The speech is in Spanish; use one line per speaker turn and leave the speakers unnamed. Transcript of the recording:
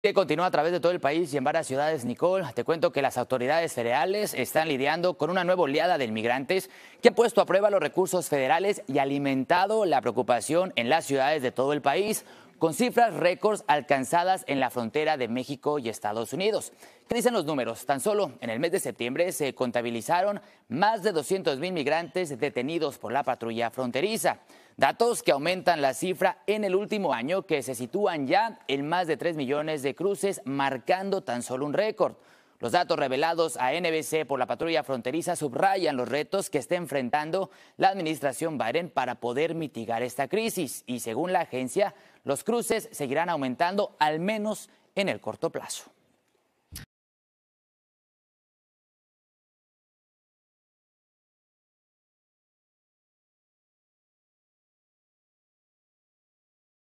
Que continúa a través de todo el país y en varias ciudades, Nicole. Te cuento que las autoridades federales están lidiando con una nueva oleada de inmigrantes que ha puesto a prueba los recursos federales y alimentado la preocupación en las ciudades de todo el país con cifras récords alcanzadas en la frontera de México y Estados Unidos. ¿Qué dicen los números? Tan solo en el mes de septiembre se contabilizaron más de mil migrantes detenidos por la patrulla fronteriza. Datos que aumentan la cifra en el último año, que se sitúan ya en más de 3 millones de cruces, marcando tan solo un récord. Los datos revelados a NBC por la patrulla fronteriza subrayan los retos que está enfrentando la administración Biden para poder mitigar esta crisis y según la agencia, los cruces seguirán aumentando al menos en el corto plazo.